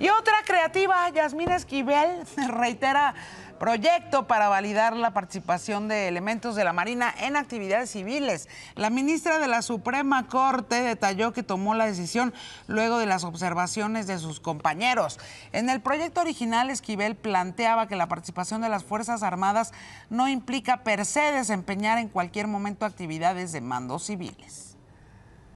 Y otra creativa, Yasmín Esquivel, reitera proyecto para validar la participación de elementos de la Marina en actividades civiles. La ministra de la Suprema Corte detalló que tomó la decisión luego de las observaciones de sus compañeros. En el proyecto original, Esquivel planteaba que la participación de las Fuerzas Armadas no implica per se desempeñar en cualquier momento actividades de mandos civiles.